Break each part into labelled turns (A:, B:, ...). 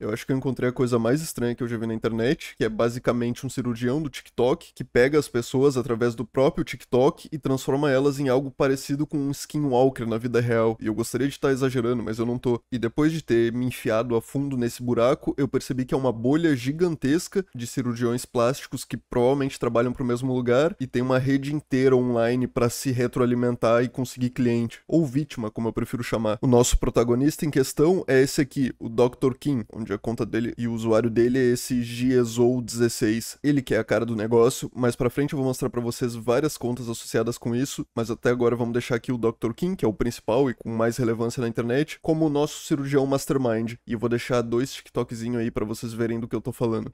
A: Eu acho que eu encontrei a coisa mais estranha que eu já vi na internet, que é basicamente um cirurgião do TikTok que pega as pessoas através do próprio TikTok e transforma elas em algo parecido com um skinwalker na vida real. E eu gostaria de estar tá exagerando, mas eu não tô. E depois de ter me enfiado a fundo nesse buraco, eu percebi que é uma bolha gigantesca de cirurgiões plásticos que provavelmente trabalham para o mesmo lugar e tem uma rede inteira online para se retroalimentar e conseguir cliente ou vítima, como eu prefiro chamar. O nosso protagonista em questão é esse aqui, o Dr. Kim onde a conta dele e o usuário dele é esse GSO16. Ele que é a cara do negócio. Mais pra frente eu vou mostrar para vocês várias contas associadas com isso, mas até agora vamos deixar aqui o Dr. King, que é o principal e com mais relevância na internet, como o nosso cirurgião mastermind. E eu vou deixar dois TikTokzinho aí para vocês verem do que eu tô falando.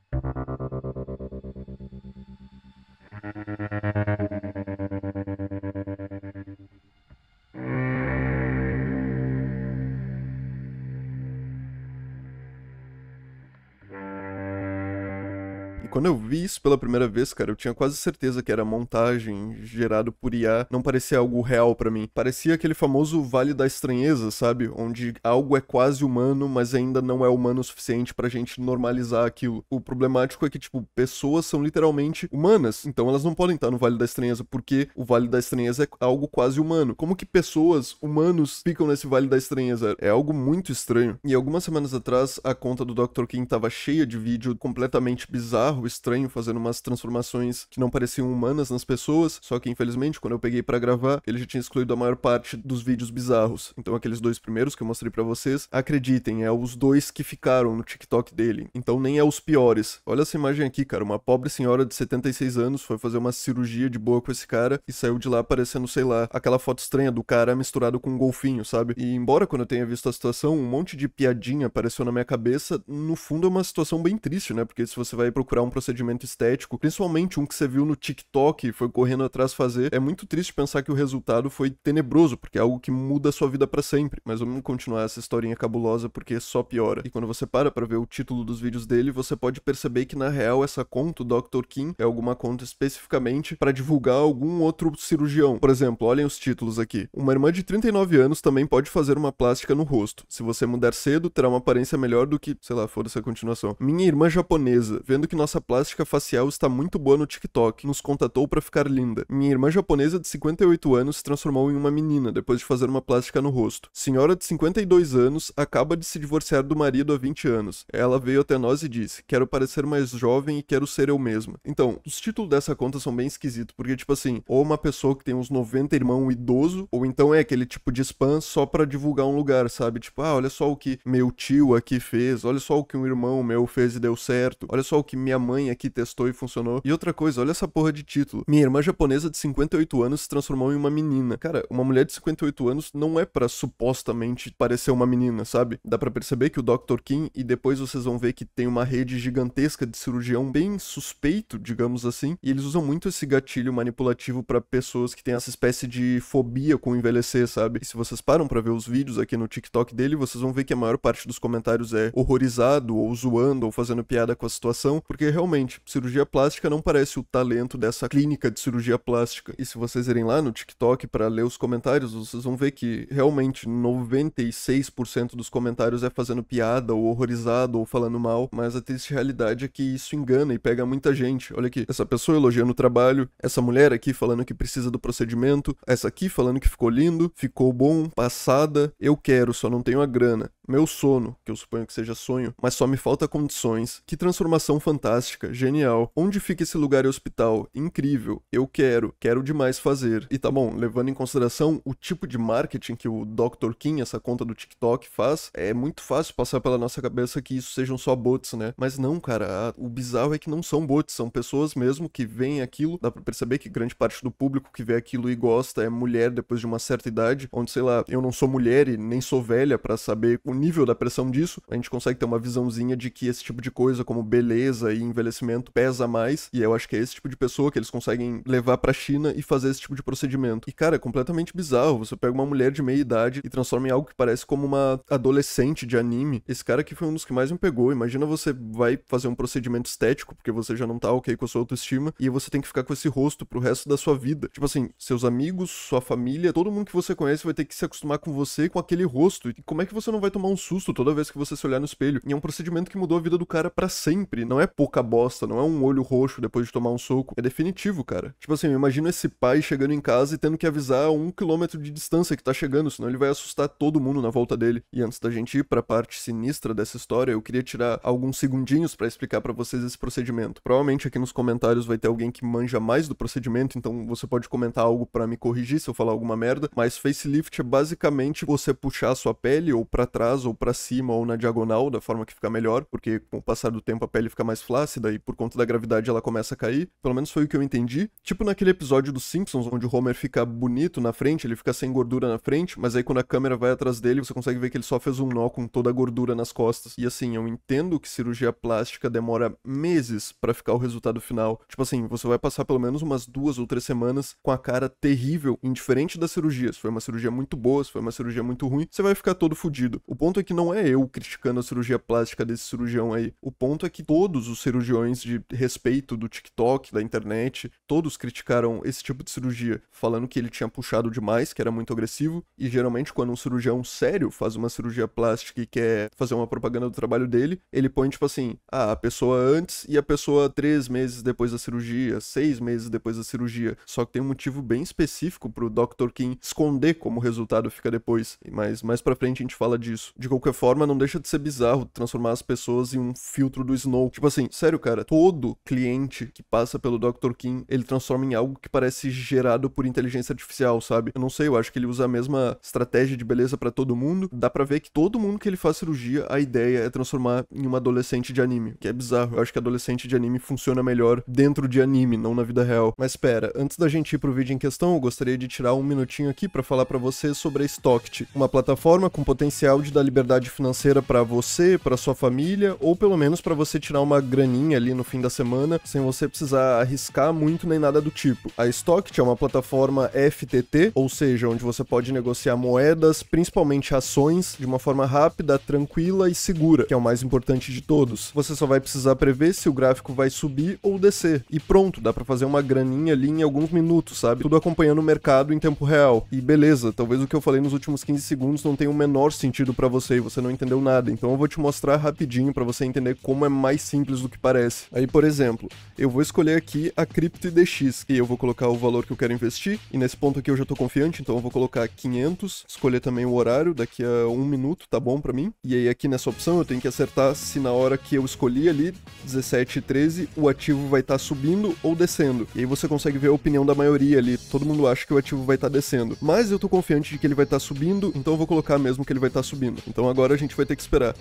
A: isso pela primeira vez, cara, eu tinha quase certeza que era montagem gerado por IA, não parecia algo real para mim. Parecia aquele famoso Vale da Estranheza, sabe? Onde algo é quase humano, mas ainda não é humano o suficiente pra gente normalizar aquilo. O problemático é que, tipo, pessoas são literalmente humanas, então elas não podem estar no Vale da Estranheza, porque o Vale da Estranheza é algo quase humano. Como que pessoas, humanos, ficam nesse Vale da Estranheza? É algo muito estranho. E algumas semanas atrás, a conta do Dr. King tava cheia de vídeo completamente bizarro, estranho, fazendo umas transformações que não pareciam humanas nas pessoas, só que infelizmente quando eu peguei para gravar, ele já tinha excluído a maior parte dos vídeos bizarros. Então aqueles dois primeiros que eu mostrei para vocês, acreditem, é os dois que ficaram no TikTok dele. Então nem é os piores. Olha essa imagem aqui, cara, uma pobre senhora de 76 anos foi fazer uma cirurgia de boa com esse cara e saiu de lá parecendo, sei lá, aquela foto estranha do cara misturado com um golfinho, sabe? E embora quando eu tenha visto a situação, um monte de piadinha apareceu na minha cabeça, no fundo é uma situação bem triste, né? Porque se você vai procurar um procedimento muito estético, principalmente um que você viu no TikTok, e foi correndo atrás fazer. É muito triste pensar que o resultado foi tenebroso, porque é algo que muda a sua vida para sempre. Mas vamos continuar essa historinha cabulosa porque só piora. E quando você para para ver o título dos vídeos dele, você pode perceber que na real essa conta, o Dr. Kim, é alguma conta especificamente para divulgar algum outro cirurgião. Por exemplo, olhem os títulos aqui. Uma irmã de 39 anos também pode fazer uma plástica no rosto. Se você mudar cedo, terá uma aparência melhor do que, sei lá, for essa continuação. Minha irmã japonesa, vendo que nossa plástica facial está muito boa no TikTok, nos contatou para ficar linda. Minha irmã japonesa de 58 anos se transformou em uma menina depois de fazer uma plástica no rosto. Senhora de 52 anos acaba de se divorciar do marido há 20 anos. Ela veio até nós e disse: "Quero parecer mais jovem e quero ser eu mesma". Então, os títulos dessa conta são bem esquisitos, porque tipo assim, ou uma pessoa que tem uns 90 irmão idoso, ou então é aquele tipo de spam só para divulgar um lugar, sabe? Tipo, ah, olha só o que meu tio aqui fez, olha só o que um irmão meu fez e deu certo, olha só o que minha mãe aqui testou e funcionou. E outra coisa, olha essa porra de título. Minha irmã japonesa de 58 anos se transformou em uma menina. Cara, uma mulher de 58 anos não é para supostamente parecer uma menina, sabe? Dá para perceber que o Dr. Kim e depois vocês vão ver que tem uma rede gigantesca de cirurgião bem suspeito, digamos assim, e eles usam muito esse gatilho manipulativo para pessoas que têm essa espécie de fobia com envelhecer, sabe? E se vocês param para ver os vídeos aqui no TikTok dele, vocês vão ver que a maior parte dos comentários é horrorizado ou zoando ou fazendo piada com a situação, porque realmente cirurgia plástica não parece o talento dessa clínica de cirurgia plástica. E se vocês irem lá no TikTok para ler os comentários, vocês vão ver que realmente 96% dos comentários é fazendo piada ou horrorizado ou falando mal, mas a triste realidade é que isso engana e pega muita gente. Olha aqui, essa pessoa elogiando o trabalho, essa mulher aqui falando que precisa do procedimento, essa aqui falando que ficou lindo, ficou bom, passada, eu quero, só não tenho a grana meu sono, que eu suponho que seja sonho, mas só me falta condições. Que transformação fantástica, genial. Onde fica esse lugar e hospital? Incrível. Eu quero, quero demais fazer. E tá bom, levando em consideração o tipo de marketing que o Dr. Kim, essa conta do TikTok, faz, é muito fácil passar pela nossa cabeça que isso sejam só bots, né? Mas não, cara, o bizarro é que não são bots, são pessoas mesmo que veem aquilo. Dá pra perceber que grande parte do público que vê aquilo e gosta é mulher depois de uma certa idade, onde, sei lá, eu não sou mulher e nem sou velha para saber o nível da pressão disso, a gente consegue ter uma visãozinha de que esse tipo de coisa, como beleza e envelhecimento, pesa mais. E eu acho que é esse tipo de pessoa que eles conseguem levar pra China e fazer esse tipo de procedimento. E, cara, é completamente bizarro. Você pega uma mulher de meia idade e transforma em algo que parece como uma adolescente de anime. Esse cara aqui foi um dos que mais me pegou. Imagina você vai fazer um procedimento estético, porque você já não tá ok com a sua autoestima, e você tem que ficar com esse rosto pro resto da sua vida. Tipo assim, seus amigos, sua família, todo mundo que você conhece vai ter que se acostumar com você com aquele rosto. E como é que você não vai tomar um susto toda vez que você se olhar no espelho. E é um procedimento que mudou a vida do cara para sempre. Não é pouca bosta, não é um olho roxo depois de tomar um soco. É definitivo, cara. Tipo assim, eu imagino esse pai chegando em casa e tendo que avisar a um quilômetro de distância que tá chegando, senão ele vai assustar todo mundo na volta dele. E antes da gente ir pra parte sinistra dessa história, eu queria tirar alguns segundinhos para explicar para vocês esse procedimento. Provavelmente aqui nos comentários vai ter alguém que manja mais do procedimento, então você pode comentar algo para me corrigir se eu falar alguma merda, mas facelift é basicamente você puxar a sua pele ou para trás trás ou para cima ou na diagonal, da forma que fica melhor, porque com o passar do tempo a pele fica mais flácida e por conta da gravidade ela começa a cair. Pelo menos foi o que eu entendi. Tipo naquele episódio dos Simpsons, onde o Homer fica bonito na frente, ele fica sem gordura na frente, mas aí quando a câmera vai atrás dele, você consegue ver que ele só fez um nó com toda a gordura nas costas. E assim, eu entendo que cirurgia plástica demora meses para ficar o resultado final. Tipo assim, você vai passar pelo menos umas duas ou três semanas com a cara terrível, indiferente das cirurgias. Foi uma cirurgia muito boa, se foi uma cirurgia muito ruim, você vai ficar todo fudido. O ponto é que não é eu criticando a cirurgia plástica desse cirurgião aí. O ponto é que todos os cirurgiões de respeito do TikTok, da internet, todos criticaram esse tipo de cirurgia, falando que ele tinha puxado demais, que era muito agressivo. E geralmente, quando um cirurgião sério faz uma cirurgia plástica e quer fazer uma propaganda do trabalho dele, ele põe tipo assim: ah, a pessoa antes e a pessoa três meses depois da cirurgia, seis meses depois da cirurgia. Só que tem um motivo bem específico pro Dr. Kim esconder como o resultado fica depois. Mas mais pra frente a gente fala disso. De qualquer forma, não deixa de ser bizarro transformar as pessoas em um filtro do Snow. Tipo assim, sério, cara, todo cliente que passa pelo Dr. Kim, ele transforma em algo que parece gerado por inteligência artificial, sabe? Eu não sei, eu acho que ele usa a mesma estratégia de beleza para todo mundo. Dá para ver que todo mundo que ele faz cirurgia, a ideia é transformar em uma adolescente de anime, que é bizarro. Eu acho que adolescente de anime funciona melhor dentro de anime, não na vida real. Mas espera, antes da gente ir pro vídeo em questão, eu gostaria de tirar um minutinho aqui para falar para vocês sobre a Stocked, uma plataforma com potencial de dar da liberdade financeira para você, para sua família, ou pelo menos para você tirar uma graninha ali no fim da semana, sem você precisar arriscar muito nem nada do tipo. A Stock é uma plataforma FTT, ou seja, onde você pode negociar moedas, principalmente ações, de uma forma rápida, tranquila e segura, que é o mais importante de todos. Você só vai precisar prever se o gráfico vai subir ou descer. E pronto, dá para fazer uma graninha ali em alguns minutos, sabe? Tudo acompanhando o mercado em tempo real. E beleza, talvez o que eu falei nos últimos 15 segundos não tenha o menor sentido para você e você não entendeu nada. Então eu vou te mostrar rapidinho para você entender como é mais simples do que parece. Aí, por exemplo, eu vou escolher aqui a Crypto IDX e eu vou colocar o valor que eu quero investir. E nesse ponto aqui eu já tô confiante, então eu vou colocar 500, escolher também o horário daqui a um minuto, tá bom para mim? E aí aqui nessa opção eu tenho que acertar se na hora que eu escolhi ali, 17 e 13, o ativo vai estar tá subindo ou descendo. E aí você consegue ver a opinião da maioria ali. Todo mundo acha que o ativo vai estar tá descendo. Mas eu tô confiante de que ele vai estar tá subindo, então eu vou colocar mesmo que ele vai estar tá subindo. Então agora a gente vai ter que esperar.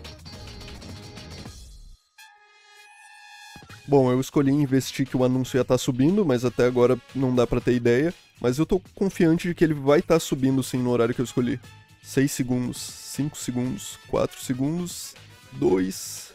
A: Bom, eu escolhi investir que o anúncio ia estar tá subindo, mas até agora não dá para ter ideia. Mas eu tô confiante de que ele vai estar tá subindo sim no horário que eu escolhi. 6 segundos, 5 segundos, 4 segundos, 2,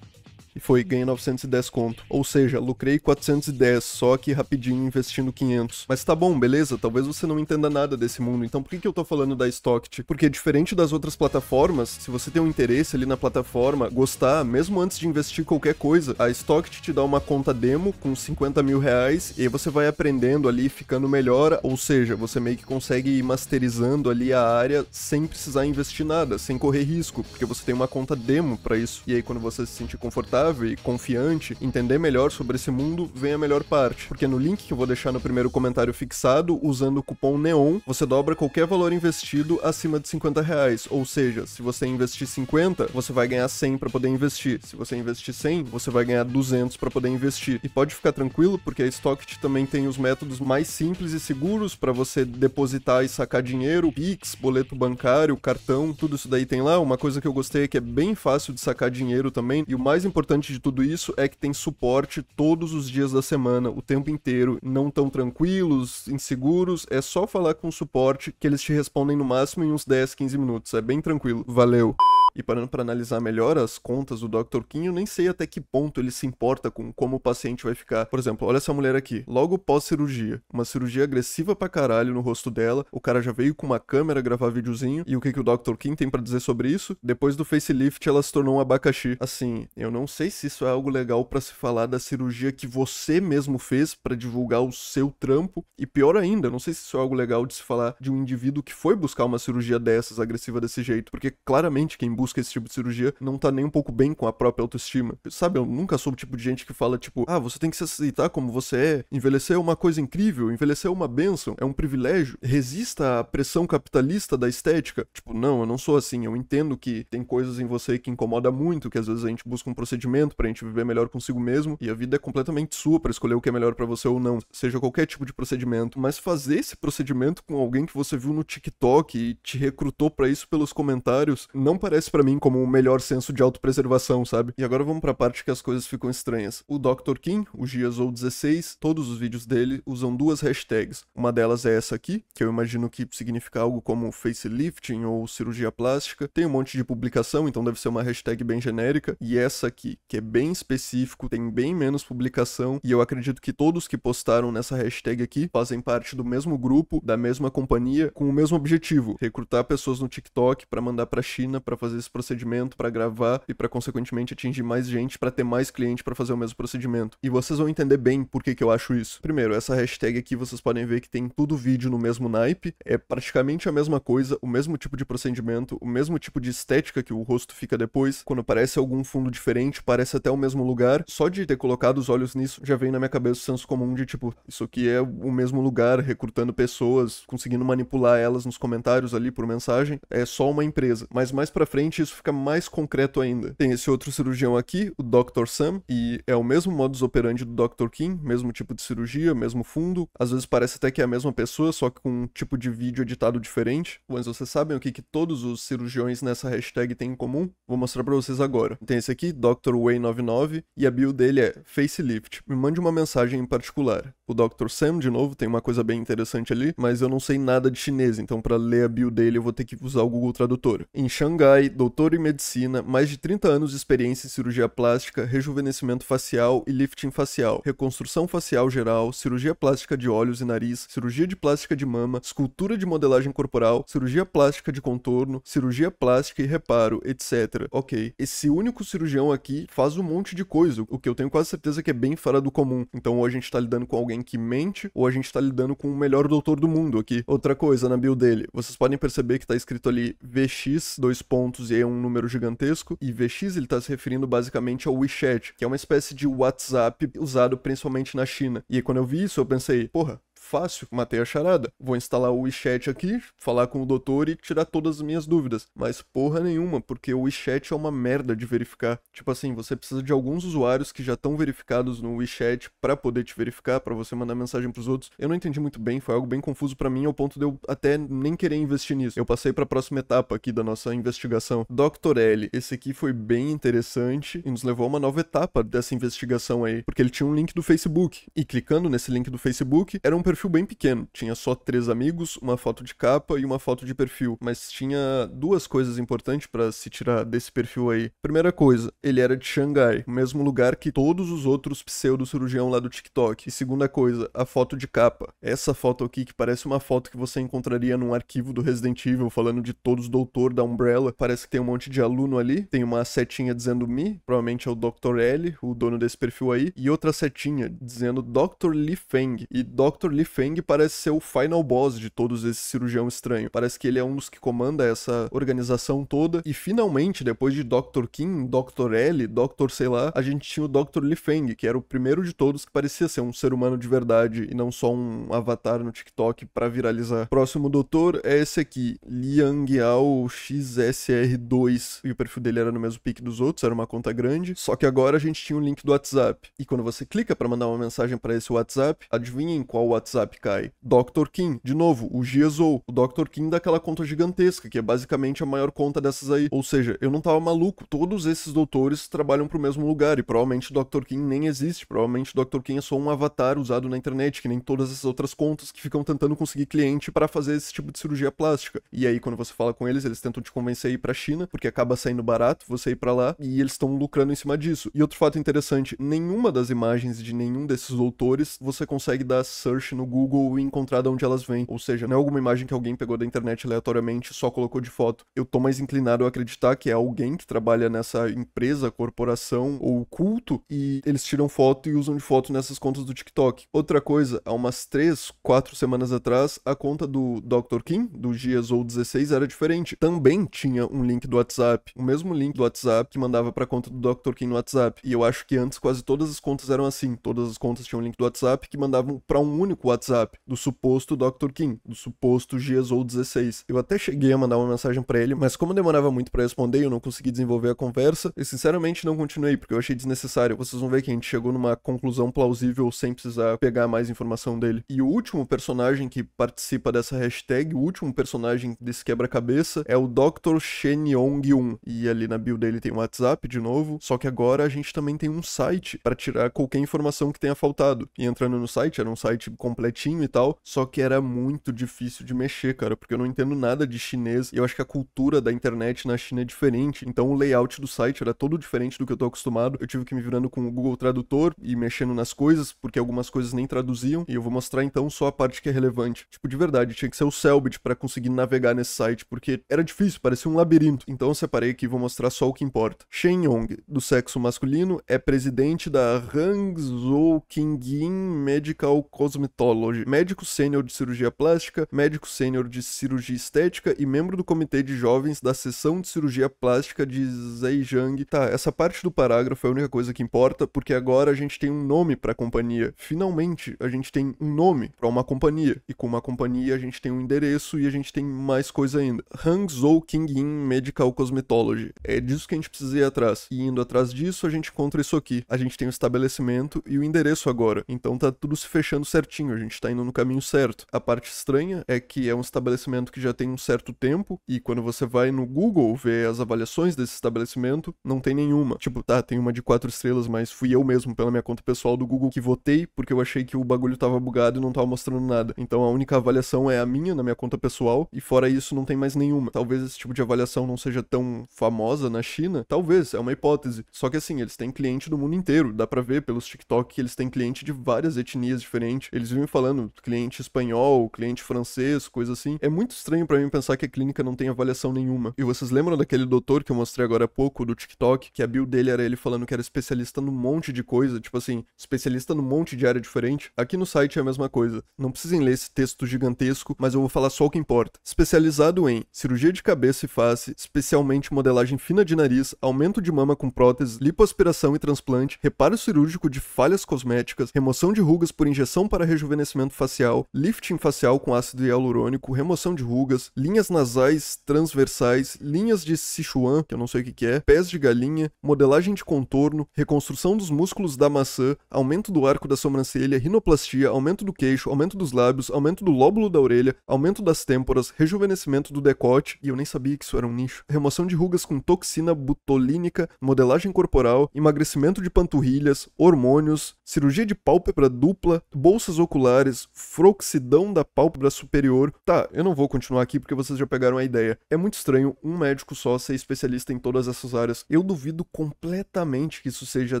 A: e foi ganhei 910 conto. Ou seja, lucrei 410, só que rapidinho investindo 500. Mas tá bom, beleza, talvez você não entenda nada desse mundo, então por que, que eu tô falando da Stockt? Tipo? Porque diferente das outras plataformas, se você tem um interesse ali na plataforma, gostar, mesmo antes de investir qualquer coisa, a Stockt te dá uma conta demo com 50 mil reais e você vai aprendendo ali, ficando melhor, ou seja, você meio que consegue ir masterizando ali a área sem precisar investir nada, sem correr risco, porque você tem uma conta demo para isso. E aí quando você se sentir confortável, e confiante, entender melhor sobre esse mundo, vem a melhor parte. Porque no link que eu vou deixar no primeiro comentário fixado, usando o cupom NEON, você dobra qualquer valor investido acima de 50 reais. Ou seja, se você investir 50, você vai ganhar 100 para poder investir. Se você investir 100, você vai ganhar 200 para poder investir. E pode ficar tranquilo, porque a Stockit também tem os métodos mais simples e seguros para você depositar e sacar dinheiro, Pix, boleto bancário, cartão, tudo isso daí tem lá. Uma coisa que eu gostei é que é bem fácil de sacar dinheiro também. E o mais importante importante de tudo isso é que tem suporte todos os dias da semana, o tempo inteiro, não tão tranquilos, inseguros, é só falar com o suporte que eles te respondem no máximo em uns 10, 15 minutos, é bem tranquilo. Valeu! E parando para analisar melhor as contas do Dr. King, eu nem sei até que ponto ele se importa com como o paciente vai ficar. Por exemplo, olha essa mulher aqui, logo pós-cirurgia. Uma cirurgia agressiva pra caralho no rosto dela, o cara já veio com uma câmera gravar videozinho, e o que, que o Dr. King tem para dizer sobre isso? Depois do facelift, ela se tornou um abacaxi. Assim, eu não sei se isso é algo legal para se falar da cirurgia que você mesmo fez para divulgar o seu trampo, e pior ainda, não sei se isso é algo legal de se falar de um indivíduo que foi buscar uma cirurgia dessas, agressiva desse jeito, porque claramente quem busca busca esse tipo de cirurgia não tá nem um pouco bem com a própria autoestima. Sabe, eu nunca sou o tipo de gente que fala, tipo, ah, você tem que se aceitar como você é, envelhecer é uma coisa incrível, envelhecer é uma bênção, é um privilégio, resista à pressão capitalista da estética. Tipo, não, eu não sou assim, eu entendo que tem coisas em você que incomoda muito, que às vezes a gente busca um procedimento pra gente viver melhor consigo mesmo, e a vida é completamente sua pra escolher o que é melhor para você ou não, seja qualquer tipo de procedimento, mas fazer esse procedimento com alguém que você viu no TikTok e te recrutou para isso pelos comentários, não parece para mim como o melhor senso de autopreservação, sabe? E agora vamos pra parte que as coisas ficam estranhas. O Dr. Kim, o Giazou 16, todos os vídeos dele usam duas hashtags. Uma delas é essa aqui, que eu imagino que significa algo como facelifting ou cirurgia plástica. Tem um monte de publicação, então deve ser uma hashtag bem genérica. E essa aqui, que é bem específico, tem bem menos publicação, e eu acredito que todos que postaram nessa hashtag aqui fazem parte do mesmo grupo, da mesma companhia, com o mesmo objetivo, recrutar pessoas no TikTok para mandar para China para fazer esse procedimento para gravar e para consequentemente atingir mais gente para ter mais cliente para fazer o mesmo procedimento. E vocês vão entender bem por que, que eu acho isso. Primeiro, essa hashtag aqui vocês podem ver que tem tudo vídeo no mesmo naipe, é praticamente a mesma coisa, o mesmo tipo de procedimento, o mesmo tipo de estética que o rosto fica depois. Quando aparece algum fundo diferente, parece até o mesmo lugar. Só de ter colocado os olhos nisso, já vem na minha cabeça o senso comum de tipo, isso aqui é o mesmo lugar, recrutando pessoas, conseguindo manipular elas nos comentários ali por mensagem. É só uma empresa. Mas mais para frente frente isso fica mais concreto ainda. Tem esse outro cirurgião aqui, o Dr. Sam, e é o mesmo modus operandi do Dr. Kim, mesmo tipo de cirurgia, mesmo fundo. Às vezes parece até que é a mesma pessoa, só que com um tipo de vídeo editado diferente. Mas vocês sabem o que, que todos os cirurgiões nessa hashtag têm em comum? Vou mostrar pra vocês agora. Tem esse aqui, Dr. Way99, e a bio dele é Facelift. Me mande uma mensagem em particular. O Dr. Sam, de novo, tem uma coisa bem interessante ali, mas eu não sei nada de chinês, então para ler a bio dele eu vou ter que usar o Google Tradutor. Em Xangai, doutor em medicina, mais de 30 anos de experiência em cirurgia plástica, rejuvenescimento facial e lifting facial, reconstrução facial geral, cirurgia plástica de olhos e nariz, cirurgia de plástica de mama, escultura de modelagem corporal, cirurgia plástica de contorno, cirurgia plástica e reparo, etc. Ok, esse único cirurgião aqui faz um monte de coisa, o que eu tenho quase certeza que é bem fora do comum. Então, ou a gente tá lidando com alguém que mente, ou a gente tá lidando com o melhor doutor do mundo aqui. Outra coisa na bio dele, vocês podem perceber que tá escrito ali VX, dois pontos e aí é um número gigantesco, e VX ele está se referindo basicamente ao WeChat, que é uma espécie de WhatsApp usado principalmente na China. E aí, quando eu vi isso, eu pensei, porra, Fácil, matei a charada. Vou instalar o WeChat aqui, falar com o doutor e tirar todas as minhas dúvidas. Mas porra nenhuma, porque o WeChat é uma merda de verificar. Tipo assim, você precisa de alguns usuários que já estão verificados no WeChat para poder te verificar, para você mandar mensagem para os outros. Eu não entendi muito bem, foi algo bem confuso para mim, ao ponto de eu até nem querer investir nisso. Eu passei para a próxima etapa aqui da nossa investigação. Dr. L, esse aqui foi bem interessante e nos levou a uma nova etapa dessa investigação aí, porque ele tinha um link do Facebook e clicando nesse link do Facebook era um perfil perfil bem pequeno. Tinha só três amigos, uma foto de capa e uma foto de perfil. Mas tinha duas coisas importantes para se tirar desse perfil aí. Primeira coisa, ele era de Xangai, o mesmo lugar que todos os outros pseudo-cirurgião lá do TikTok. E segunda coisa, a foto de capa. Essa foto aqui, que parece uma foto que você encontraria num arquivo do Resident Evil falando de todos os doutor da Umbrella. Parece que tem um monte de aluno ali. Tem uma setinha dizendo me, provavelmente é o Dr. L, o dono desse perfil aí. E outra setinha dizendo Dr. Li Feng. E Dr. Li Feng parece ser o final boss de todos esses cirurgião estranho. Parece que ele é um dos que comanda essa organização toda. E finalmente, depois de Dr. Kim, Dr. L, Dr. sei lá, a gente tinha o Dr. Li Feng, que era o primeiro de todos que parecia ser um ser humano de verdade e não só um avatar no TikTok para viralizar. Próximo doutor é esse aqui, Liang Yao XSR2. E o perfil dele era no mesmo pique dos outros, era uma conta grande. Só que agora a gente tinha um link do WhatsApp. E quando você clica para mandar uma mensagem para esse WhatsApp, adivinha em qual WhatsApp WhatsApp cai. Dr. Kim, de novo, o Giazou, o Dr. Kim daquela conta gigantesca, que é basicamente a maior conta dessas aí. Ou seja, eu não tava maluco, todos esses doutores trabalham pro mesmo lugar e provavelmente o Dr. Kim nem existe, provavelmente o Dr. Kim é só um avatar usado na internet, que nem todas essas outras contas que ficam tentando conseguir cliente para fazer esse tipo de cirurgia plástica. E aí quando você fala com eles, eles tentam te convencer a ir pra China, porque acaba saindo barato você ir para lá e eles estão lucrando em cima disso. E outro fato interessante, nenhuma das imagens de nenhum desses doutores você consegue dar search no Google e encontrar de onde elas vêm. Ou seja, não é alguma imagem que alguém pegou da internet aleatoriamente e só colocou de foto. Eu tô mais inclinado a acreditar que é alguém que trabalha nessa empresa, corporação ou culto e eles tiram foto e usam de foto nessas contas do TikTok. Outra coisa, há umas 3, 4 semanas atrás, a conta do Dr. Kim, do ou 16, era diferente. Também tinha um link do WhatsApp, o mesmo link do WhatsApp que mandava pra conta do Dr. Kim no WhatsApp. E eu acho que antes quase todas as contas eram assim, todas as contas tinham um link do WhatsApp que mandavam para um único WhatsApp WhatsApp do suposto Dr. Kim, do suposto GSO 16. Eu até cheguei a mandar uma mensagem para ele, mas como demorava muito para responder e eu não consegui desenvolver a conversa, eu sinceramente não continuei porque eu achei desnecessário. Vocês vão ver que a gente chegou numa conclusão plausível sem precisar pegar mais informação dele. E o último personagem que participa dessa hashtag, o último personagem desse quebra-cabeça é o Dr. Shen Yong-un. E ali na bio dele tem o WhatsApp de novo, só que agora a gente também tem um site para tirar qualquer informação que tenha faltado. E entrando no site, era um site completo completinho e tal, só que era muito difícil de mexer, cara, porque eu não entendo nada de chinês e eu acho que a cultura da internet na China é diferente, então o layout do site era todo diferente do que eu tô acostumado. Eu tive que me virando com o Google Tradutor e mexendo nas coisas, porque algumas coisas nem traduziam, e eu vou mostrar então só a parte que é relevante. Tipo, de verdade, tinha que ser o Selbit para conseguir navegar nesse site, porque era difícil, parecia um labirinto. Então eu separei aqui e vou mostrar só o que importa. Shen Yong, do sexo masculino, é presidente da Hangzhou Qingying Medical Cosmetology médico sênior de cirurgia plástica, médico sênior de cirurgia estética e membro do comitê de jovens da seção de cirurgia plástica de Zhejiang. Tá, essa parte do parágrafo é a única coisa que importa, porque agora a gente tem um nome para a companhia. Finalmente, a gente tem um nome para uma companhia. E com uma companhia a gente tem um endereço e a gente tem mais coisa ainda. Hangzhou Qingyin Medical Cosmetology. É disso que a gente precisa ir atrás. E indo atrás disso, a gente encontra isso aqui. A gente tem o estabelecimento e o endereço agora. Então tá tudo se fechando certinho, gente gente tá indo no caminho certo. A parte estranha é que é um estabelecimento que já tem um certo tempo, e quando você vai no Google ver as avaliações desse estabelecimento, não tem nenhuma. Tipo, tá, tem uma de quatro estrelas, mas fui eu mesmo, pela minha conta pessoal do Google, que votei, porque eu achei que o bagulho tava bugado e não tava mostrando nada. Então a única avaliação é a minha, na minha conta pessoal, e fora isso não tem mais nenhuma. Talvez esse tipo de avaliação não seja tão famosa na China, talvez, é uma hipótese. Só que assim, eles têm cliente do mundo inteiro, dá pra ver pelos TikTok que eles têm cliente de várias etnias diferentes, eles vivem falando, cliente espanhol, cliente francês, coisa assim. É muito estranho para mim pensar que a clínica não tem avaliação nenhuma. E vocês lembram daquele doutor que eu mostrei agora há pouco do TikTok, que a bio dele era ele falando que era especialista num monte de coisa, tipo assim, especialista num monte de área diferente? Aqui no site é a mesma coisa. Não precisem ler esse texto gigantesco, mas eu vou falar só o que importa. Especializado em cirurgia de cabeça e face, especialmente modelagem fina de nariz, aumento de mama com prótese, lipoaspiração e transplante, reparo cirúrgico de falhas cosméticas, remoção de rugas por injeção para rejuvenescimento rejuvenescimento facial, lifting facial com ácido hialurônico, remoção de rugas, linhas nasais transversais, linhas de Sichuan, que eu não sei o que, que é, pés de galinha, modelagem de contorno, reconstrução dos músculos da maçã, aumento do arco da sobrancelha, rinoplastia, aumento do queixo, aumento dos lábios, aumento do lóbulo da orelha, aumento das têmporas, rejuvenescimento do decote, e eu nem sabia que isso era um nicho, remoção de rugas com toxina butolínica, modelagem corporal, emagrecimento de panturrilhas, hormônios, cirurgia de pálpebra dupla, bolsas oculares oculares, frouxidão da pálpebra superior. Tá, eu não vou continuar aqui porque vocês já pegaram a ideia. É muito estranho um médico só ser especialista em todas essas áreas. Eu duvido completamente que isso seja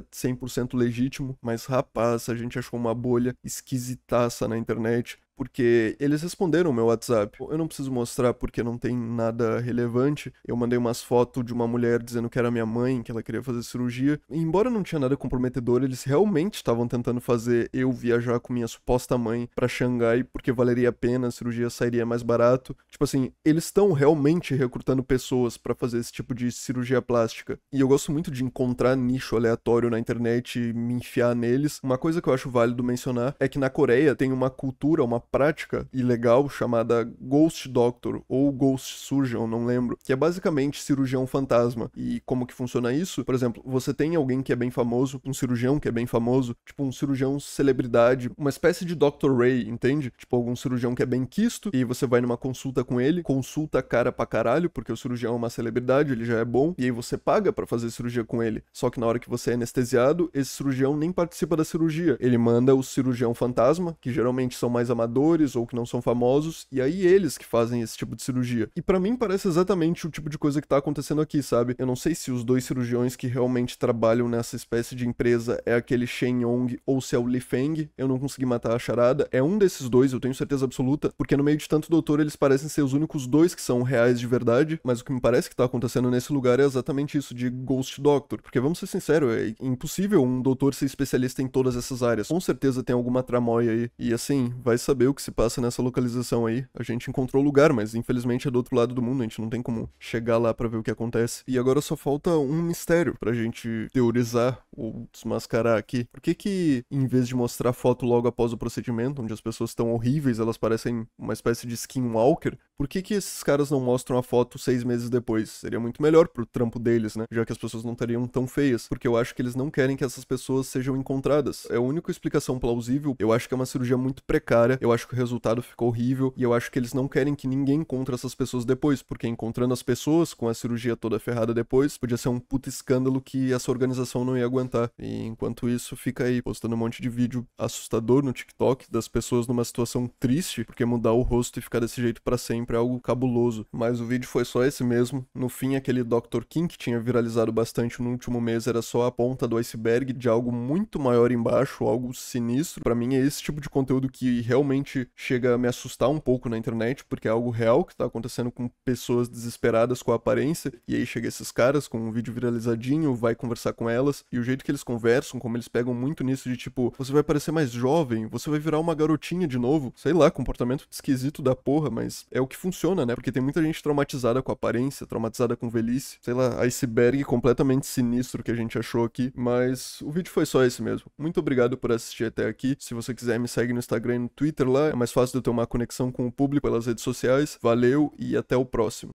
A: 100% legítimo, mas rapaz, a gente achou uma bolha esquisitaça na internet porque eles responderam o meu WhatsApp. Eu não preciso mostrar porque não tem nada relevante. Eu mandei umas fotos de uma mulher dizendo que era minha mãe, que ela queria fazer cirurgia. E embora não tinha nada comprometedor, eles realmente estavam tentando fazer eu viajar com minha suposta mãe para Xangai porque valeria a pena, a cirurgia sairia mais barato. Tipo assim, eles estão realmente recrutando pessoas para fazer esse tipo de cirurgia plástica. E eu gosto muito de encontrar nicho aleatório na internet e me enfiar neles. Uma coisa que eu acho válido mencionar é que na Coreia tem uma cultura, uma prática ilegal chamada Ghost Doctor ou Ghost Surgeon, não lembro, que é basicamente cirurgião fantasma. E como que funciona isso? Por exemplo, você tem alguém que é bem famoso, um cirurgião que é bem famoso, tipo um cirurgião celebridade, uma espécie de Dr. Ray, entende? Tipo algum cirurgião que é bem quisto e você vai numa consulta com ele, consulta cara pra caralho, porque o cirurgião é uma celebridade, ele já é bom, e aí você paga para fazer cirurgia com ele. Só que na hora que você é anestesiado, esse cirurgião nem participa da cirurgia. Ele manda o cirurgião fantasma, que geralmente são mais amadores ou que não são famosos, e aí eles que fazem esse tipo de cirurgia. E para mim parece exatamente o tipo de coisa que tá acontecendo aqui, sabe? Eu não sei se os dois cirurgiões que realmente trabalham nessa espécie de empresa é aquele Shen Yong ou se é o Li Feng, eu não consegui matar a charada. É um desses dois, eu tenho certeza absoluta, porque no meio de tanto doutor eles parecem ser os únicos dois que são reais de verdade, mas o que me parece que tá acontecendo nesse lugar é exatamente isso de Ghost Doctor, porque vamos ser sinceros, é impossível um doutor ser especialista em todas essas áreas. Com certeza tem alguma tramóia aí, e assim, vai saber saber o que se passa nessa localização aí. A gente encontrou o lugar, mas infelizmente é do outro lado do mundo, a gente não tem como chegar lá para ver o que acontece. E agora só falta um mistério pra gente teorizar ou desmascarar aqui. Por que que, em vez de mostrar foto logo após o procedimento, onde as pessoas estão horríveis, elas parecem uma espécie de skinwalker, por que, que esses caras não mostram a foto seis meses depois? Seria muito melhor pro trampo deles, né? Já que as pessoas não estariam tão feias. Porque eu acho que eles não querem que essas pessoas sejam encontradas. É a única explicação plausível. Eu acho que é uma cirurgia muito precária. Eu acho que o resultado ficou horrível. E eu acho que eles não querem que ninguém encontre essas pessoas depois. Porque encontrando as pessoas com a cirurgia toda ferrada depois, podia ser um puta escândalo que essa organização não ia aguentar. E enquanto isso, fica aí postando um monte de vídeo assustador no TikTok das pessoas numa situação triste. Porque mudar o rosto e ficar desse jeito para sempre sempre é algo cabuloso, mas o vídeo foi só esse mesmo. No fim, aquele Dr. King que tinha viralizado bastante no último mês era só a ponta do iceberg de algo muito maior embaixo, algo sinistro. Para mim é esse tipo de conteúdo que realmente chega a me assustar um pouco na internet, porque é algo real que tá acontecendo com pessoas desesperadas com a aparência, e aí chega esses caras com um vídeo viralizadinho, vai conversar com elas, e o jeito que eles conversam, como eles pegam muito nisso de tipo, você vai parecer mais jovem, você vai virar uma garotinha de novo, sei lá, comportamento esquisito da porra, mas é o que que funciona, né? Porque tem muita gente traumatizada com aparência, traumatizada com velhice, sei lá, iceberg completamente sinistro que a gente achou aqui, mas o vídeo foi só esse mesmo. Muito obrigado por assistir até aqui. Se você quiser, me segue no Instagram e no Twitter lá, é mais fácil de eu ter uma conexão com o público pelas redes sociais. Valeu e até o próximo.